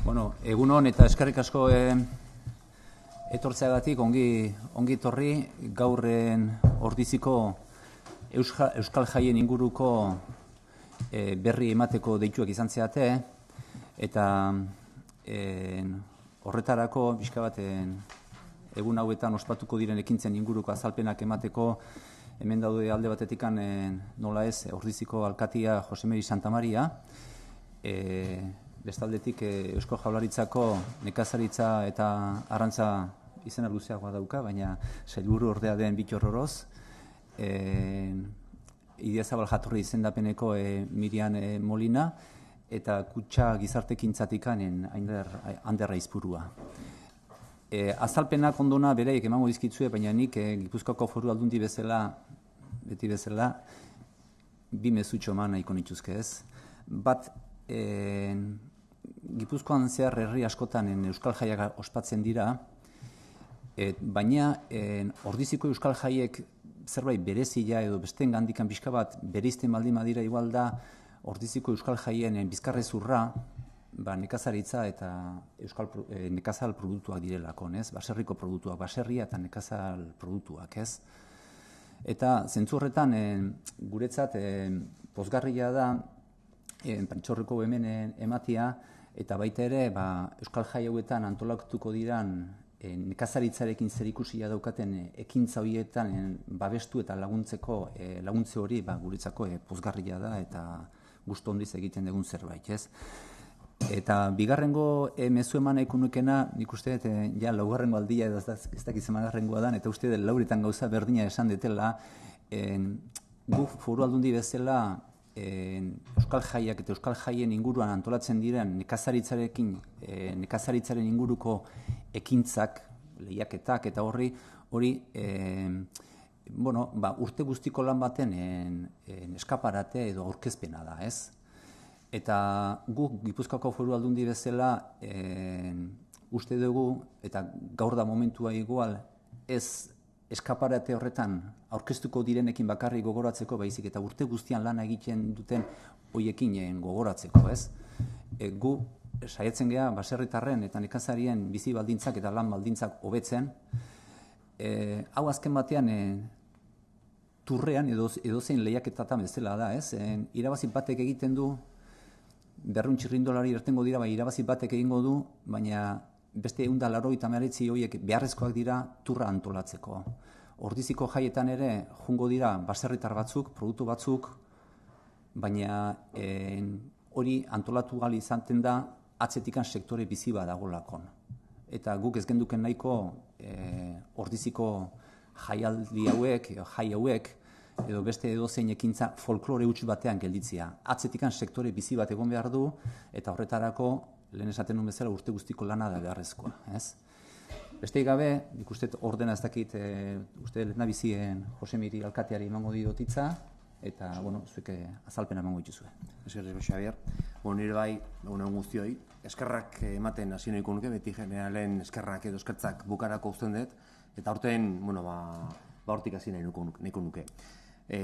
Bueno, egun hon eta eskerrik asko eh, etortzea ongi, ongi torri gaurren ordiziko Euskal Jaien inguruko eh, berri emateko deituak izan zeate eta eh, horretarako bizka bat egun hauetan ospatuko diren ekintzen inguruko azalpenak emateko hemen daude alde batetik nola ez ordiziko alkatia Josemeri Santamaria eh, bestaldetik eh, Eusko Jaularitzako nekazaritza eta arrantza izena luzeagoa dauka, baina sailburu ordea den bitor horoz. E, eh, zabal jatorri izendapeneko e, eh, Mirian Molina eta kutsa gizartekintzatikanen ainder, handerra izpurua. E, azalpenak ondona bereik emango dizkitzue, baina nik e, Gipuzkoako foru aldundi bezala, beti bezala, bi mezutxo nahiko ez. Bat, e, Gipuzkoan zehar herri askotan Euskal Jaiak ospatzen dira, et, eh, baina en, ordiziko Euskal Jaiek zerbait berezia edo beste gandikan pixka bat berizten baldin badira igual da ordiziko Euskal Jaien en, eh, bizkarrezurra, ba, nekazaritza eta euskal e, nekazal produktuak direlako, nez? Baserriko produktuak, baserria eta nekazal produktuak, ez? Eta zentzu guretzat pozgarria da pantxorreko hemen ematia, Eta baita ere, ba, Euskal Jai hauetan antolakutuko diran e, nekazaritzarekin zer daukaten e, ekintza horietan e, babestu eta laguntzeko e, laguntze hori ba, guretzako e, pozgarria da eta guztu ondiz egiten dugun zerbait, ez? Eta bigarrengo e, mezu eman eko nukena, nik uste dut, e, ja, laugarrengo aldia edo ez dakiz emagarrengoa da, eta uste dut, lauretan gauza berdina esan detela, e, gu foru aldundi bezala Eh, euskal Jaiak eta Euskal Jaien inguruan antolatzen diren nekazaritzarekin, eh, nekazaritzaren inguruko ekintzak, lehiaketak eta horri, hori eh, bueno, ba, urte guztiko lan baten en, eskaparate edo aurkezpena da, ez? Eta gu Gipuzkoako foru aldundi bezala eh, uste dugu, eta gaur da momentua igual, ez eskaparate horretan aurkeztuko direnekin bakarri gogoratzeko, baizik eta urte guztian lana egiten duten hoiekin eh, gogoratzeko, ez? E, gu saietzen gea baserritarren eta nekazarien bizi baldintzak eta lan baldintzak hobetzen. E, hau azken batean e, turrean edo edozein leiaketata bezala da, ez? E, irabazi batek egiten du berrun txirrindolari irtengo dira, bai irabazi batek egingo du, baina beste 189 hoiek beharrezkoak dira turra antolatzeko ordiziko jaietan ere jungo dira baserritar batzuk, produktu batzuk, baina eh, hori antolatu gali izanten da atzetikan sektore bizi bat badagolakon. Eta guk ez genduken nahiko e, ordiziko jaialdi hauek, jai hauek, edo beste edo ekintza folklore utzi batean gelditzea. Atzetikan sektore bizi bat egon behar du, eta horretarako, lehen esaten nuen bezala urte guztiko lana da beharrezkoa. Ez? Beste gabe, ikuste ordena ez dakit, e, uste lehena bizien Jose Miri Alkateari emango di dotitza, eta, bueno, zuek eh, azalpen emango dituzue. Eskerrik, Xavier. Bueno, nire bai, egun egun guztioi, eskerrak eh, ematen hasi nuke, beti generalen eskerrak edo eskertzak bukarako uzten dut, eta horten, bueno, ba, ba hortik hasi nuke. E,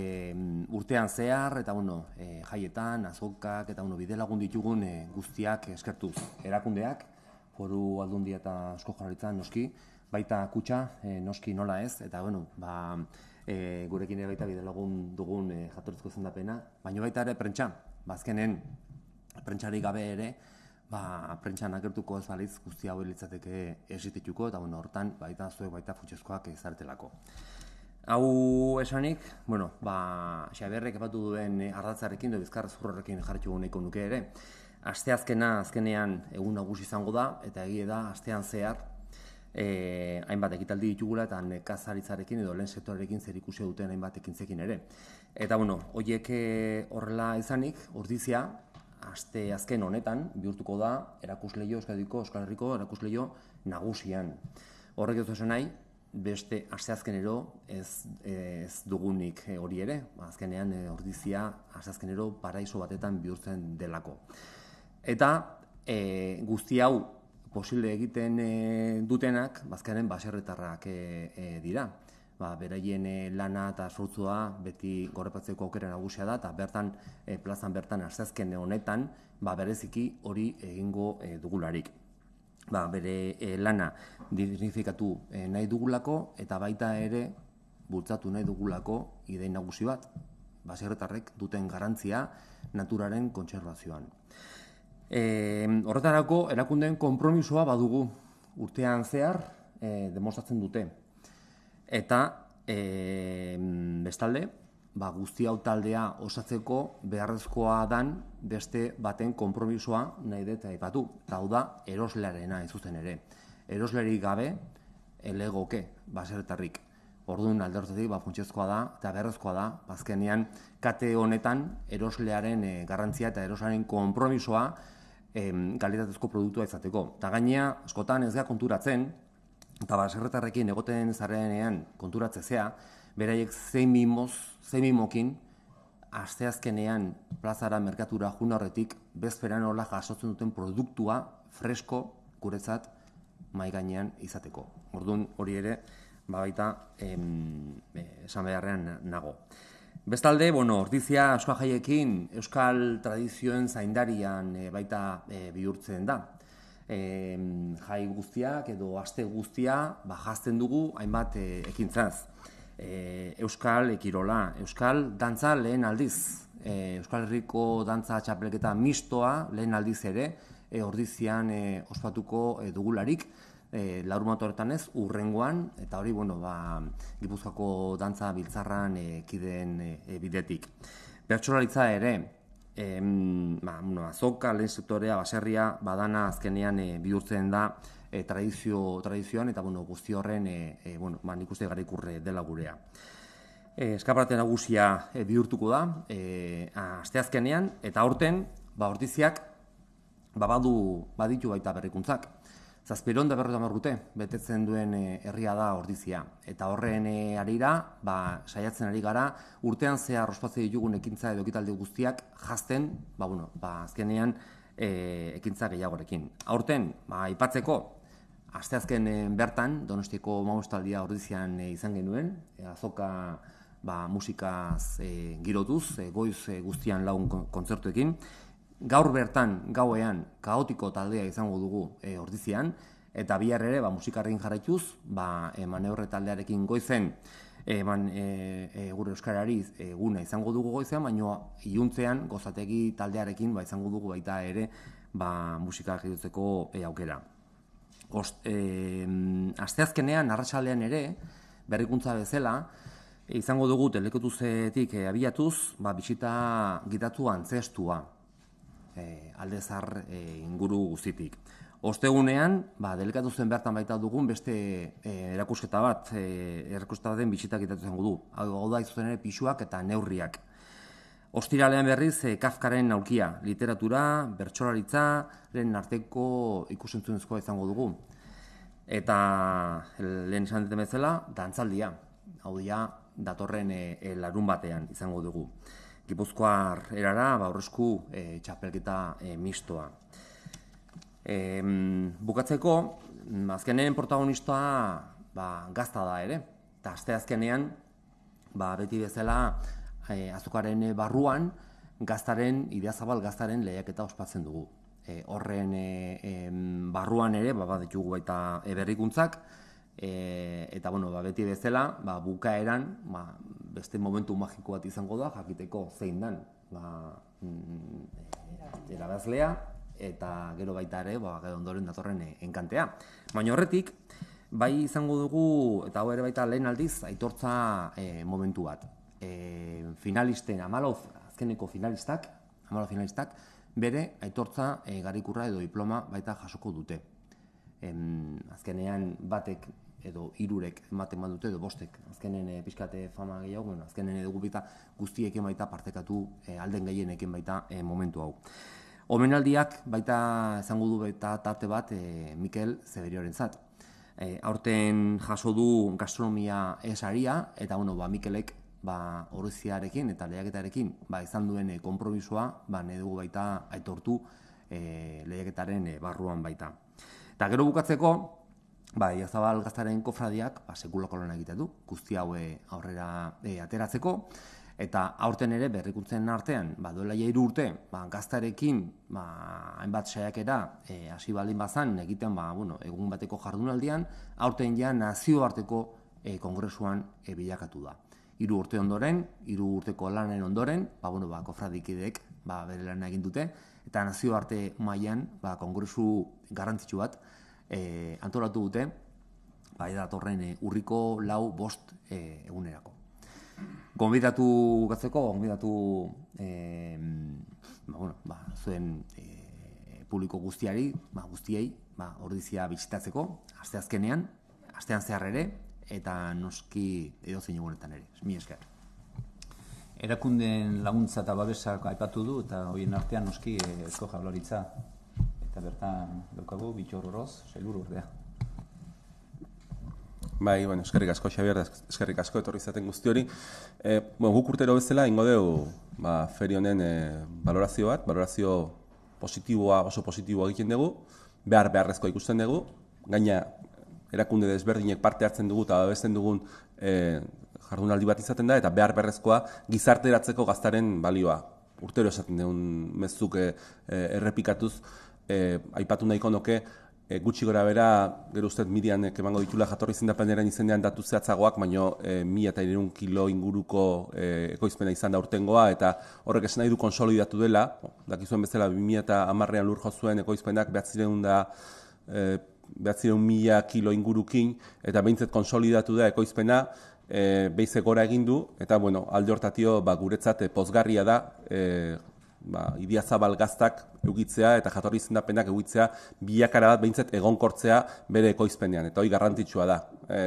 urtean zehar, eta, bueno, jaietan, azokak, eta, bueno, bide lagun ditugun guztiak eskertuz erakundeak, foru aldundia eta asko jarritza noski, baita kutsa, e, eh, noski nola ez, eta bueno, ba, e, gurekin ere baita lagun dugun e, jatorrizko zendapena, baina baita ere prentsa, bazkenen ba, prentsari gabe ere, ba, prentsa nakertuko ez baliz guzti hau litzateke esitituko, eta bueno, hortan baita zuek baita futxeskoak ezartelako. Hau esanik, bueno, ba, Xaberrek epatu duen ardatzarekin, do bizkarra zurrorekin nahiko nuke ere, Asteazkena azkenean egun nagusi izango da eta egia da astean zehar eh, hainbat ekitaldi ditugula eta nekazaritzarekin edo lehen zerikusi zer ikusi duten hainbat ekintzekin ere. Eta bueno, horiek eh, horrela izanik, ordizia, aste honetan, bihurtuko da, erakusleio, euskadiko, euskal herriko, erakusleio nagusian. Horrek ez nahi, beste aste ez, ez dugunik eh, hori ere, azkenean ordizia aste azkenero paraiso batetan bihurtzen delako. Eta e, guzti hau posible egiten e, dutenak, bazkaren baserretarrak e, dira. Ba, beraien lana eta sortzua beti gorrepatzeko aukera nagusia da, eta bertan, plazan bertan arzazken honetan, ba, bereziki hori egingo dugularik. Ba, bere e, lana dignifikatu nahi dugulako, eta baita ere bultzatu nahi dugulako idein nagusi bat, baserretarrek duten garantzia naturaren kontserbazioan. E, horretarako erakundeen konpromisoa badugu urtean zehar e, demostratzen dute. Eta e, bestalde, ba, guzti hau taldea osatzeko beharrezkoa dan beste baten konpromisoa nahi dut aipatu. Hau da eroslearena zuten ere. Erosleri gabe elegoke baseretarrik. Orduan aldertetik ba funtsezkoa da eta beharrezkoa da bazkenean kate honetan eroslearen eh, garrantzia eta erosaren konpromisoa em, kalitatezko produktua izateko. Ta gainea, askotan ez da konturatzen, eta baserretarrekin egoten zarenean konturatzea, zea, beraiek zein mimokin asteazkenean plazara merkatura juna horretik, bezperan horla jasotzen duten produktua, fresko, kuretzat, mai gainean izateko. Orduan hori ere, babaita, eh, esan beharrean nago. Bestalde, bueno, ordizia asko jaiekin euskal tradizioen zaindarian eh, baita eh, bihurtzen da. E, jai guztiak edo aste guztia bajazten dugu hainbat e, eh, ekintzaz. euskal ekirola, euskal dantza lehen aldiz. euskal Herriko dantza txapelketa mistoa lehen aldiz ere e, ordizian ospatuko dugularik e, ez, urrengoan, eta hori, bueno, ba, gipuzkako dantza biltzarran e, kideen e, e, bidetik. Bertxolaritza ere, ba, bueno, azoka, lehen sektorea, baserria, badana, azkenean e, bihurtzen da, tradizio, tradizioan eta bueno, guzti horren e, e, bueno, ba, nik uste gara dela gurea. E, Eskabarate nagusia e, bihurtuko da, e, azte azkenean, eta horten, ba, hortiziak, ba, badu, baditu baita berrikuntzak zazpiron da berrota morgute, betetzen duen eh, herria da ordizia. Eta horren e, eh, arira, ba, saiatzen ari gara, urtean zehar ospatzea ditugun ekintza edo ekitaldi guztiak jazten, ba, bueno, ba, azkenean, eh, ekintza gehiagorekin. Aurten, ba, ipatzeko, asteazken bertan, donostiko maustaldia ordizian e, izan genuen, azoka ba, musikaz e, girotuz, e, goiz guztian laun kontzertuekin, Gaur bertan, gauean, kaotiko taldea izango dugu e, ordizian, eta bihar ere, ba, jarraituz, ba, e, maneurre taldearekin goizen, eman eh, e, e, gure euskarari eguna izango dugu goizean, baina iluntzean gozategi taldearekin ba izango dugu baita ere ba musika e, aukera. Ost, asteazkenean arratsaldean ere berrikuntza bezala izango dugu telekotuzetik e, abiatuz ba bisita gidatu antzestua e, aldezar eh, inguru guztitik. Ostegunean, ba, delikatu zen bertan baita dugun beste eh, erakusketa bat, e, erakusketa den bisitak itatzen gudu. Hau, hau da izuten ere pixuak eta neurriak. Ostiralean berriz, e, kafkaren aukia, literatura, bertsolaritza, lehen arteko ezkoa izango dugu. Eta lehen esan dut bezala, dantzaldia. Hau dia, datorren larun batean izango dugu. Gipuzkoar erara, ba, horrezku e, eh, txapelketa e, eh, mistoa. E, bukatzeko, mm, azkenen protagonistoa ba, gazta da ere. Eta azte azkenean, ba, beti bezala e, azokaren barruan, gaztaren, idea zabal gaztaren lehiaketa ospatzen dugu. E, horren e, e, barruan ere, ba, ditugu baita eberrikuntzak, E, eta bueno, ba, beti bezala, ba, bukaeran, ba, beste momentu magiko bat izango da, jakiteko zein dan, ba, mm, erabazlea, eta gero baita ere, ba, gero ondoren datorren eh, enkantea. Baina horretik, bai izango dugu, eta hau baita lehen aldiz, aitortza eh, momentu bat. E, finalisten, amalo, azkeneko finalistak, amalo finalistak, bere aitortza garikurra edo diploma baita jasoko dute. Em, azkenean batek edo irurek ematen badute, edo bostek. Azkenen e, eh, pixkate eh, fama gehiago, bueno, azkenen edugu gupita guztieken baita partekatu e, alden gehieneken baita e, momentu hau. Omenaldiak baita izango du baita tarte bat e, Mikel Zeberioren zat. E, aurten jaso du gastronomia esaria eta bueno, ba, Mikelek ba, horreziarekin eta lehagetarekin ba, izan duen kompromisoa ba, nire dugu baita aitortu e, lehagetaren barruan baita. Eta gero bukatzeko, ba, Iazabal gaztaren kofradiak ba, sekulako lan egite du, guzti haue aurrera e, ateratzeko, eta aurten ere berrikuntzen artean, ba, duela jairu urte, ba, gaztarekin ba, hainbat saiakera eh, hasi baldin bazan, egiten ba, bueno, egun bateko jardunaldian, aurten ja nazioarteko e, kongresuan e, bilakatu da. Hiru urte ondoren, hiru urteko lanen ondoren, ba, bueno, ba, kofradikideek ba, bere lan egin dute, eta nazioarte mailan ba, kongresu garrantzitsu bat, e, antolatu dute, bai da eh, urriko lau bost eh, egunerako. Gonbidatu gatzeko, gonbidatu e, bueno, ba, zuen e, publiko guztiari, ba, guztiei, ba, ordi zia bitxitatzeko, azte azkenean, aztean zehar ere, eta noski edo egunetan ere. Mi esker. Erakunden laguntza eta babesak aipatu du eta horien artean noski esko jablaritza eta bertan daukagu bitxor horoz, sailur ordea. Bai, bueno, eskerrik asko, Xabier, eskerrik asko, etorri zaten guzti hori. Eh, bueno, guk urtero bezala, ingo dugu, ba, ferionen honen e, balorazio bat, balorazio positiboa, oso positiboa egiten dugu, behar beharrezko ikusten dugu, gaina erakunde desberdinek parte hartzen dugu eta babesten dugun e, jardunaldi bat izaten da, eta behar beharrezkoa gizarteratzeko gaztaren balioa. Urtero esaten dugun mezzuk e, errepikatuz, e, aipatu nahiko noke eh, gutxi gora bera, gero ustez midian eh, emango ditula jatorri zindapeneren izenean datu zehatzagoak, baino e, mi kilo inguruko ekoizpena izan da urtengoa, eta horrek esan nahi du konsolidatu dela, dakizuen bezala 2000 eta amarrean lur jozuen ekoizpenak behatzireun da e, kilo ingurukin, eta behintzet konsolidatu da ekoizpena, e, beize gora egin du, eta bueno, alde hortatio ba, guretzat pozgarria da, e, ba, idia zabal gaztak eugitzea eta jatorri izendapenak eugitzea biakara bat behintzat egonkortzea bere ekoizpenean, eta hori garrantzitsua da. E,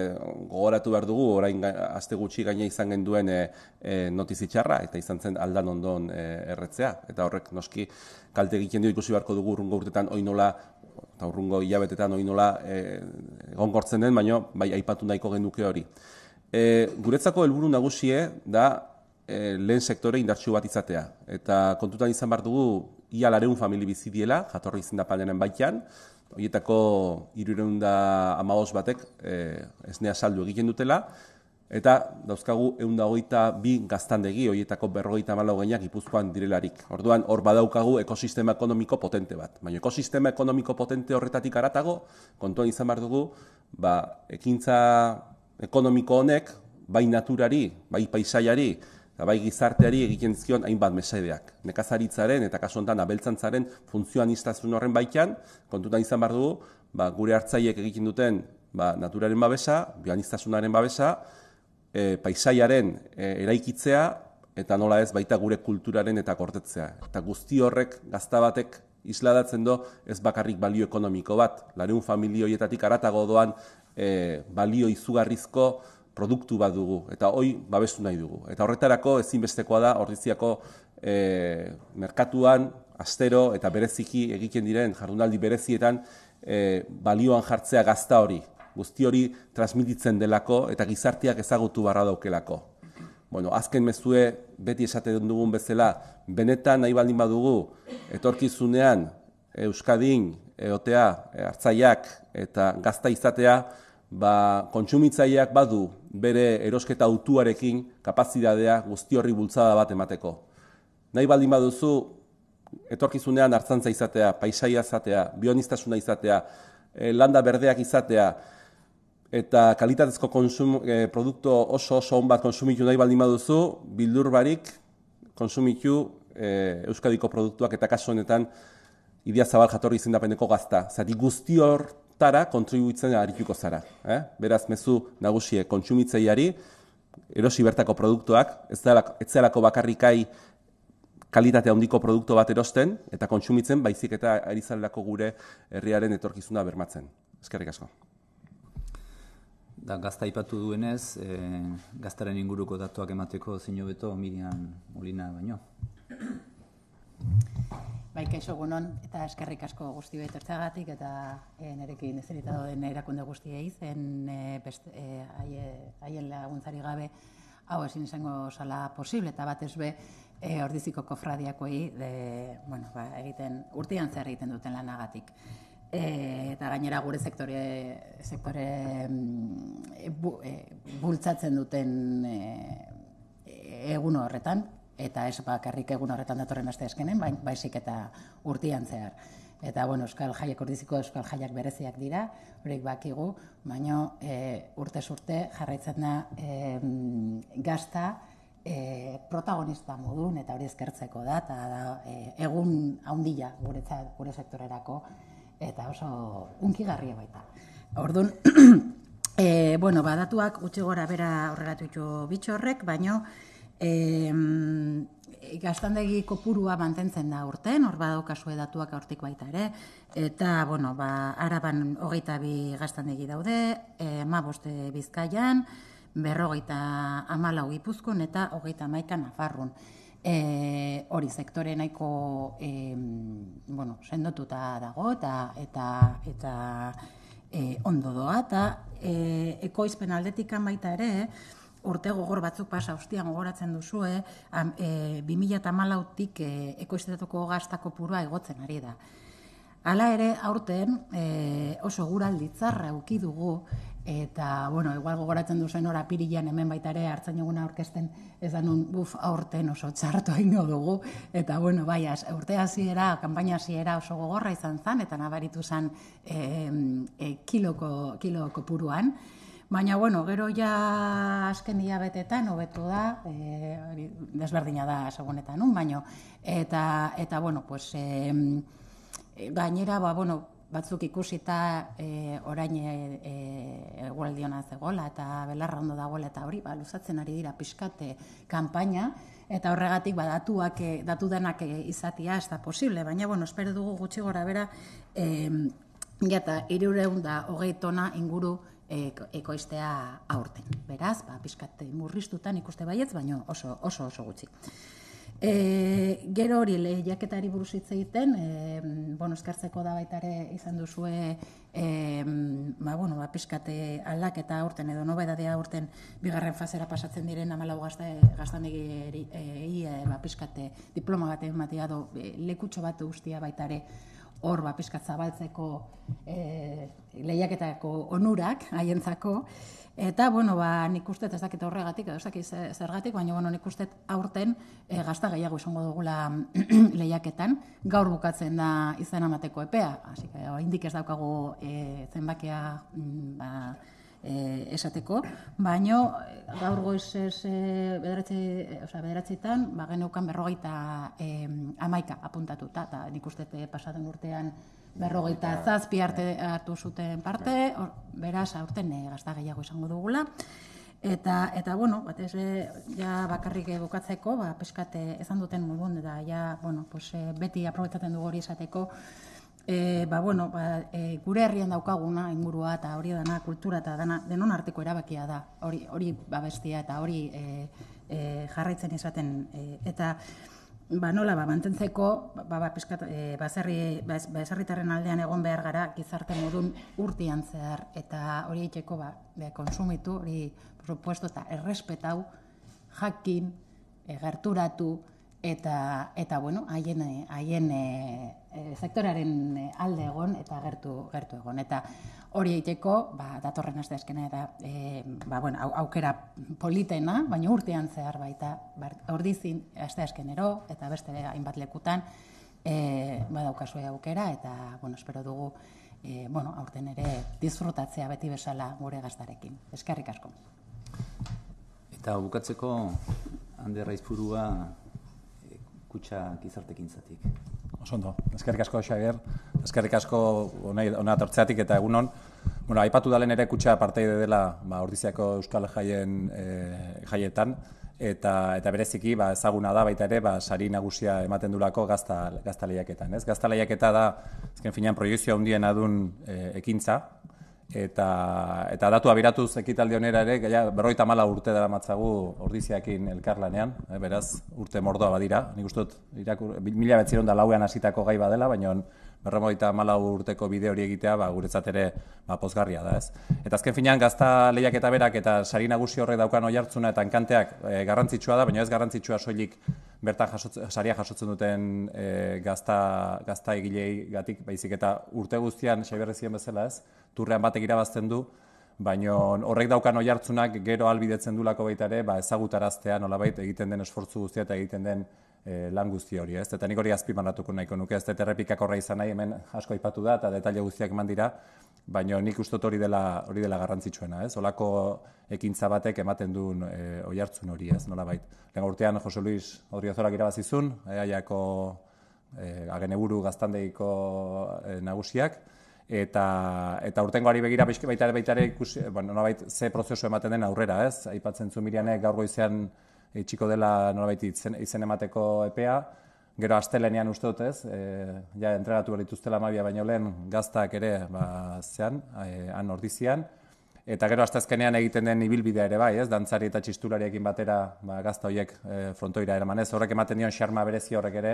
gogoratu behar dugu, orain aste gutxi gaina izan genduen e, e, notizitxarra, eta izan zen aldan ondon e, erretzea, eta horrek noski kalte egiten dio ikusi beharko dugu urrungo urtetan oinola, nola eta urrungo hilabetetan oinola nola e, egonkortzen den, baina bai aipatu nahiko genuke hori. E, guretzako helburu nagusie da e, lehen sektore indartsu bat izatea. Eta kontutan izan behar dugu, ia lareun famili bizidiela, jatorri izin da panenen baitean, horietako irureun da batek e, esnea saldu egiten dutela, eta dauzkagu egun da hogeita bi gaztandegi horietako berrogeita malo gainak ipuzkoan direlarik. Orduan, hor badaukagu ekosistema ekonomiko potente bat. Baina ekosistema ekonomiko potente horretatik aratago, kontuan izan behar dugu, ba, ekintza ekonomiko honek, bai naturari, bai paisaiari, bai gizarteari egiten dizkion hainbat mesedeak. Nekazaritzaren eta kasu honetan abeltzantzaren funtzioan horren baitan, kontutan izan behar dugu, ba, gure hartzaiek egiten duten ba, naturaren babesa, bioanistazunaren babesa, e, paisaiaren e, eraikitzea, eta nola ez baita gure kulturaren eta kortetzea. Eta guzti horrek gazta batek isladatzen do ez bakarrik balio ekonomiko bat, lareun familioietatik aratago doan e, balio izugarrizko, produktu bat dugu, eta hoi babestu nahi dugu. Eta horretarako ezinbestekoa da horriziako e, eh, merkatuan, astero eta bereziki egiten diren jardunaldi berezietan eh, balioan jartzea gazta hori. Guzti hori transmititzen delako eta gizarteak ezagutu barra daukelako. Bueno, azken mezue beti esaten dugun bezala, benetan nahi baldin badugu, etorkizunean Euskadin, EOTA, hartzaiak eta gazta izatea, ba, kontsumitzaileak badu bere erosketa autuarekin kapazitatea guzti horri bultzada bat emateko. Nahi baldin baduzu, etorkizunean hartzantza izatea, paisaia izatea, bionistasuna izatea, e, landa berdeak izatea, eta kalitatezko konsum, e, produktu oso oso onbat kontsumitu nahi baldin baduzu, bildur barik konsumitu eh, Euskadiko produktuak eta kasu honetan idia zabal jatorri izendapeneko gazta. Zati guzti hor tara kontribuitzen harituko zara. Eh? Beraz, mezu nagusie eh, kontsumitzeiari, erosi bertako produktuak, ez zelako, ez bakarrikai kalitatea handiko produktu bat erosten, eta kontsumitzen, baizik eta erizaldako gure herriaren etorkizuna bermatzen. Eskerrik asko. Da, gazta ipatu duenez, e, gaztaren inguruko datuak emateko zinobeto, Mirian Molina baino. Bai, kaixo gunon, eta eskerrik asko guzti betortzagatik, eta e, eh, nerekin ezerita doden erakunde guzti zen eh, eh, haien laguntzari gabe, hau ezin izango sala posible, eta batez be, e, ordiziko kofradiakoi, ba, egiten, urtian zer egiten duten lanagatik. eta gainera gure sektore, sektore mm, bultzatzen duten egun horretan, eta ez bakarrik egun horretan datorren aste eskenen, bain, baizik eta urtian zehar. Eta, bueno, Euskal Jaiak urdiziko Euskal Jaiak bereziak dira, horiek bakigu, baino e, eh, urte urte jarraitzen da e, gazta e, protagonista modun, eta hori ezkertzeko da, eta da, eh, egun haundila gure, gure sektorerako, eta oso hunkigarria baita. Orduan, e, bueno, badatuak gutxi gora bera bitxo bitxorrek, baino, E, gaztandegi kopurua mantentzen da urten, hor badau kasu edatuak aurtik baita ere, eta, bueno, ba, araban hogeita bi gaztandegi daude, e, boste bizkaian, berrogeita amalau ipuzkun eta hogeita maika nafarrun. E, hori sektore nahiko e, bueno, sendotuta dago eta eta eta e, ondo doa eta e, ekoizpen aldetikan baita ere urte gogor batzuk pasa ustian gogoratzen duzu, eh? e, 2008tik e, ekoiztetatuko gaztako purua egotzen ari da. Hala ere, aurten e, oso guralditzarra uki dugu, eta, bueno, igual gogoratzen duzen orapirian apirilean hemen baita ere hartzen eguna orkesten ez da nun buf aurten oso txartu ino dugu, eta, bueno, bai, urte hasiera, kanpaina hasiera oso gogorra izan zan, eta nabaritu zan e, e, kiloko, puruan, Baina, bueno, gero ja azken betetan, hobetu da, e, desberdina da segunetan, un, baino, eta, eta, bueno, pues, e, gainera, ba, bueno, batzuk ikusita e, orain e, e, zegola eta belarra ondo dagoela eta hori, ba, luzatzen ari dira pixkate kanpaina, eta horregatik ba, eh, datu denak izatia ez da posible, baina, bueno, espero dugu gutxi gora bera, e, eta irureun da hogei tona inguru ekoiztea aurten. Beraz, ba, bizkat murriztutan ikuste baietz, baino oso, oso, oso gutxi. E, gero hori lehiaketari buruz hitz egiten, e, bueno, eskartzeko da baitare izan duzue e, ba, bueno, ba, pizkate aldak aurten edo nobe aurten bigarren fazera pasatzen diren amalau gaztan egi e, e, ba, pizkate diploma bat egin e, lekutxo egin bat egin bat hor ba pizkat zabaltzeko e, lehiaketako onurak haientzako eta bueno ba nik uste ez dakit horregatik ez dakit zergatik baina bueno nik uste aurten e, gazta gehiago izango dugula lehiaketan gaur bukatzen da izan amateko epea hasi oraindik ez daukago e, eh, zenbakea mm, ba eh, esateko, baino eh, gaur goiz ez eh, bederatzi, eh, oza, bederatzi tan, ba, eukan berrogeita eh, amaika apuntatuta, eta nik uste pasaten urtean berrogeita zazpi arte hartu zuten parte, bai. or, beraz, aurten gazta gehiago izango dugula. Eta, eta, bueno, bat ez, ja bakarrik bukatzeko, ba, peskate ezan duten mugun, eta, ja, bueno, pues, beti aprobetzaten dugu hori esateko, e, ba, bueno, ba, e, gure herrian daukaguna ingurua eta hori dana kultura eta dana denon arteko erabakia da. Hori hori babestia eta hori e, e, jarraitzen izaten e, eta ba nola ba mantentzeko ba ba e, baserri ba, baserritarren aldean egon behar gara gizarte modun urtian zehar eta hori iteko ba be kontsumitu hori propuesta errespetau jakin gerturatu eta eta bueno, haien eh, haien e, eh, eh, sektoraren alde egon eta gertu gertu egon eta hori egiteko, ba datorren aste azkena eta ba, bueno, aukera politena, baina urtean zehar baita, ba, ordizin aste azkenero eta beste hainbat lekutan e, ba daukazue aukera eta bueno, espero dugu bueno, aurten ere disfrutatzea beti bezala gure gaztarekin. Eskerrik asko. Eta bukatzeko Ander Raizpurua kutsa gizartekin zati. Osondo, eskerrik asko Xavier, eskerrik asko ona tortzeatik eta egunon. Bueno, aipatu dalen ere kutsa parteide dela, ba Ordiziako Euskal Jaien eh, jaietan eta eta bereziki ba, ezaguna da baita ere ba sari nagusia ematen dulako gazta gaztaleiaketan, ez? Gaztaleiaketa da azken finean proiektu handiena adun eh, ekintza eta, eta datu abiratu ekitaldi ere, berroita mala urte dara matzagu ordiziakin elkarlanean, eh, beraz, urte mordoa badira. Nik uste dut, mila betziron da lauean hasitako gai badela, baina berremodita mala urteko bide hori egitea, ba, guretzat ere ba, pozgarria da, ez? Eta azken finean, gazta lehiak eta berak eta sari nagusi horrek daukan oi eta enkanteak e, eh, garrantzitsua da, baina ez garrantzitsua soilik bertan jasotzen, saria jasotzen duten e, gazta, gazta egilei gatik, baizik eta urte guztian, saiberrezien bezala ez, turrean batek irabazten du, baino horrek daukan oi gero albidetzen du lako baita ere, ba, ezagutaraztea nolabait egiten den esfortzu guztia eta egiten den eh, lan guzti hori, ez? Eta nik hori azpimarratuko nahiko nuke, ez? Eta akorra izan nahi hemen asko aipatu da eta detaile guztiak eman dira, baina nik uste hori dela hori dela garrantzitsuena, ez? Olako ekintza batek ematen duen e, eh, hartzun hori, ez? Nola bait. urtean Jose Luis Odriozorak irabazizun, aiaiako e, eh, ageneburu gaztandeiko eh, nagusiak, eta eta urtengoari begira baita baita ere ikusi, bueno, nolabait ze prozesu ematen den aurrera, ez? Aipatzen zu Mirianek gaur goizean itxiko dela nolabait izen, izen emateko epea. Gero astelenean uste dut, e, ja entregatu dituzte dituztela Amabia baino lehen gaztak ere, ba zean, e, an ordizian eta gero astazkenean egiten den ibilbidea ere bai, ez? Dantzari eta txistulariekin batera, ba gazta horiek e, frontoira eramanez, horrek ematen dion xarma berezi horrek ere,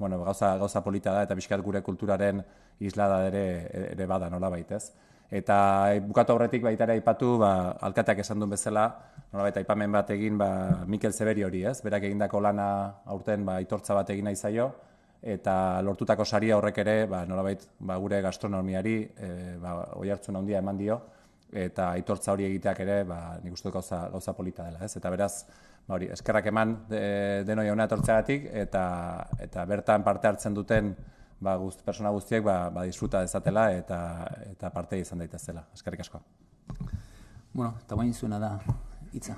bueno, gauza gauza polita da eta bizkat gure kulturaren islada ere ere bada nolabait, ez? Eta eh, bukatu aurretik baita ere aipatu, ba, alkateak esan duen bezala, nolabait aipamen bat egin ba, Mikel Zeberi hori, ez? Berak egindako lana aurten ba, aitortza bat egin nahi zaio, eta lortutako saria horrek ere, ba, nolabait ba, gure gastronomiari e, ba, oi handia eman dio, eta aitortza hori egiteak ere, ba, nik uste gauza, gauza polita dela, ez? Eta beraz, ba, hori, eskerrak eman de, eh, denoi eta, eta bertan parte hartzen duten, ba, guzt, persona guztiek ba, ba disfruta dezatela eta, eta parte izan daitezela. Eskerrik asko. Bueno, eta guain zuena da hitza.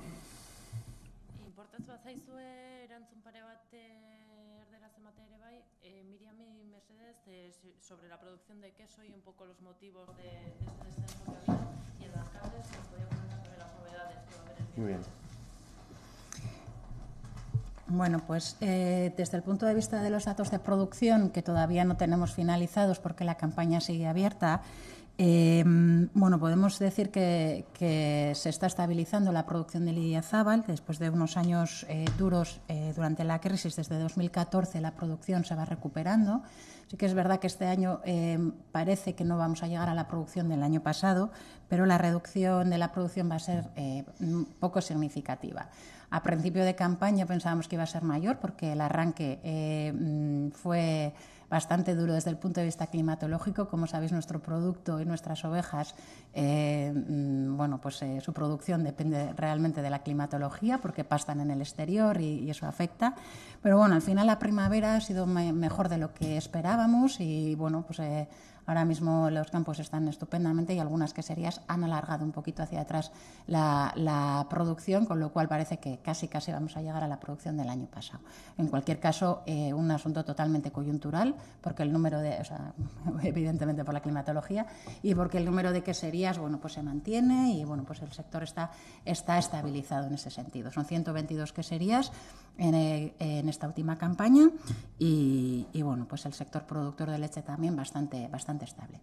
Importatua zaizue erantzun pare bat erdera zemate ere bai, eh, Miriam y Mercedes eh, sobre la producción de queso y un poco los motivos de, de este descenso y el alcalde si nos podíamos hablar sobre las novedades que va a haber Muy bien. Bueno, pues eh, desde el punto de vista de los datos de producción, que todavía no tenemos finalizados porque la campaña sigue abierta, eh, bueno, podemos decir que, se está estabilizando la producción de Lidia Zabal. Después de unos años eh, duros durante la crisis, desde 2014 la producción se va recuperando. Sí que es verdad que este año parece que no vamos a llegar a la producción del año pasado, pero la reducción de la producción va a ser poco significativa. A principio de campaña pensábamos que iba a ser mayor porque el arranque eh, mm, fue bastante duro desde el punto de vista climatológico. Como sabéis, nuestro producto y nuestras ovejas, eh, mm, bueno, pues eh, su producción depende realmente de la climatología porque pastan en el exterior y, eso afecta. Pero bueno, al final la primavera ha sido mejor de lo que esperábamos y bueno, pues Ahora mismo los campos están estupendamente y algunas queserías han alargado un poquito hacia atrás la, producción, con lo cual parece que casi casi vamos a llegar a la producción del año pasado. En cualquier caso, eh, un asunto totalmente coyuntural, porque el número de, evidentemente por la climatología, y porque el número de queserías, bueno, pues se mantiene y bueno, pues el sector está, está estabilizado en ese sentido. Son 122 queserías eh, en, esta última campaña y, y bueno, pues el sector productor de leche también bastante, bastante estable.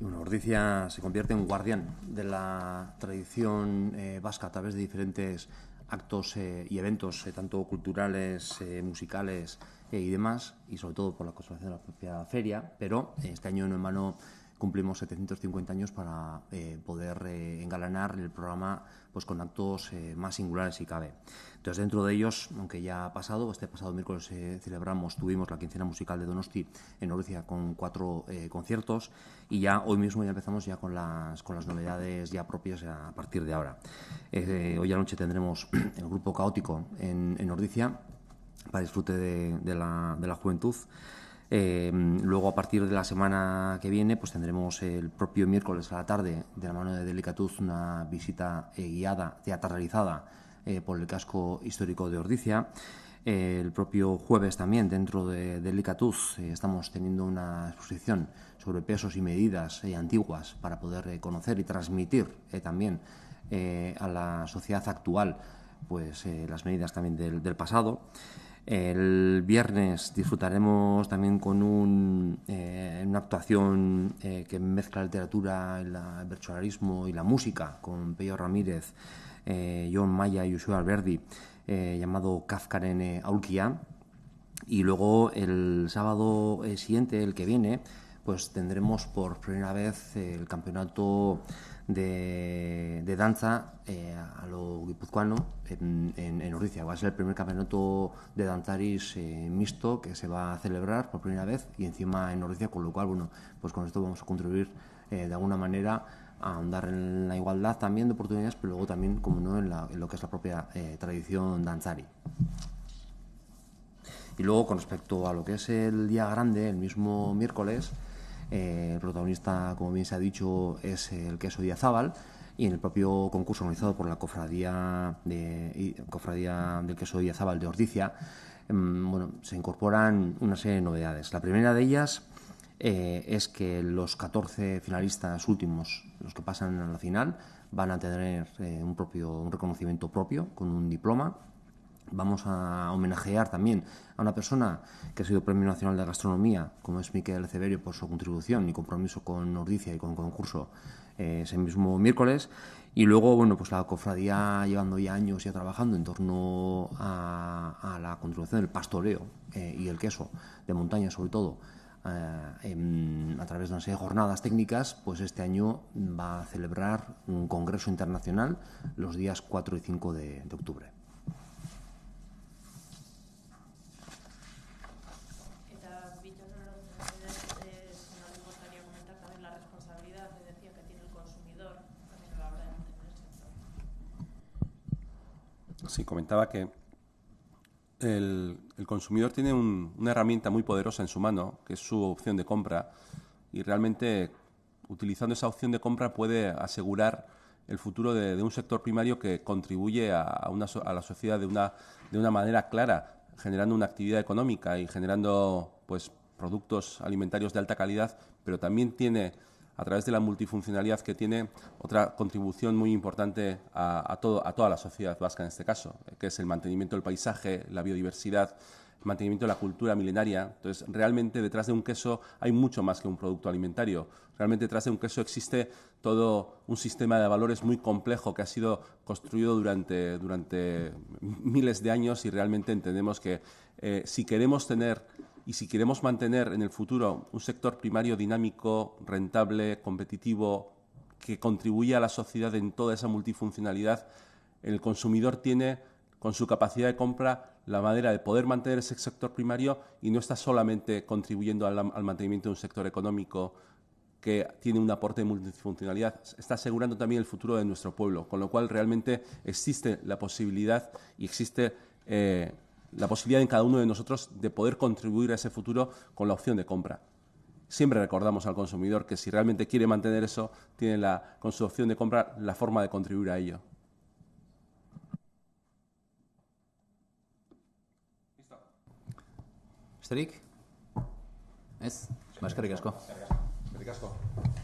bueno, Ordicia se convierte en guardián de la tradición eh, vasca a través de diferentes actos eh, y eventos, eh, tanto culturales, musicales y demás, y sobre todo por la conservación de la propia feria, pero este año no en mano cumplimos 750 años para eh, poder eh, engalanar el programa pues, con actos eh, más singulares si cabe. Entonces, dentro de ellos, aunque ya ha pasado, este pasado miércoles celebramos, tuvimos la quincena musical de Donosti en Ordicia con cuatro conciertos y ya hoy mismo ya empezamos ya con las, con las novedades ya propias a partir de ahora. hoy anoche tendremos el grupo caótico en, en Ordicia para disfrute de, de, la, de la juventud. Em, luego, a partir de la semana que viene, pues tendremos el propio miércoles a la tarde, de la mano de Delicatuz, una visita eh, guiada, teatralizada, eh, por el casco histórico de Ordicia. El propio jueves también, dentro de Delicatuz, eh, estamos teniendo una exposición sobre pesos y medidas antiguas para poder conocer y transmitir también a la sociedad actual pues, las medidas también del pasado. El viernes disfrutaremos también con eh, una actuación eh, que mezcla literatura, el, virtualismo y la música con Pello Ramírez, eh, John Maya y Ushua Alberdi, llamado en Aulkia. Y luego el sábado siguiente, el que viene, pues tendremos por primera vez el campeonato de, danza eh, a lo guipuzcoano en, en, Va a ser el primer campeonato de danzaris eh, mixto que se va a celebrar por primera vez y encima en Urdicia, con lo cual, bueno, pues con esto vamos a contribuir eh, de alguna manera a andar en la igualdad también de oportunidades, pero luego también, como no, en, en lo que es la propia tradición danzari. Y luego, con respecto a lo que es el día grande, el mismo miércoles, eh, el protagonista, como bien se ha dicho, es el queso Díaz-Ábal y en el propio concurso organizado por la cofradía, de, cofradía del queso Díaz-Ábal de Ordicia, em, bueno, se incorporan una serie de novedades. La primera de ellas eh, es que los 14 finalistas últimos, los que pasan a la final, van a tener eh, un, propio, un reconocimiento propio con un diploma Vamos a homenajear también a una persona que ha sido Premio Nacional de Gastronomía, como es Miquel Ceberio, por su contribución y compromiso con Nordicia y con concurso eh, ese mismo miércoles. Y luego, bueno, pues la cofradía llevando ya años y trabajando en torno a, la contribución del pastoreo eh, y el queso de montaña, sobre todo, eh, a través de una serie de jornadas técnicas, pues este año va a celebrar un congreso internacional los días 4 y 5 de octubre. sí, comentaba que el, consumidor tiene una herramienta muy poderosa en su mano, que es su opción de compra, y realmente utilizando esa opción de compra puede asegurar el futuro de, un sector primario que contribuye a, a la sociedad de una, de una manera clara, generando una actividad económica y generando pues productos alimentarios de alta calidad, pero también tiene a través de la multifuncionalidad que tiene otra contribución muy importante a, todo, a toda la sociedad vasca en este caso, que es el mantenimiento del paisaje, la biodiversidad, el mantenimiento de la cultura milenaria. Entonces, realmente detrás de un queso hay mucho más que un producto alimentario. Realmente detrás de un queso existe todo un sistema de valores muy complejo que ha sido construido durante, durante miles de años y realmente entendemos que eh, si queremos tener y si queremos mantener en el futuro un sector primario dinámico, rentable, competitivo, que contribuya a la sociedad en toda esa multifuncionalidad, el consumidor tiene con su capacidad de compra la manera de poder mantener ese sector primario y no está solamente contribuyendo al, mantenimiento de un sector económico que tiene un aporte de multifuncionalidad, está asegurando también el futuro de nuestro pueblo, con lo cual realmente existe la posibilidad y existe eh, la posibilidad en cada uno de nosotros de poder contribuir a ese futuro con la opción de compra. Siempre recordamos al consumidor que si realmente quiere mantener eso, tiene la, con su opción de compra la forma de contribuir a ello. listo.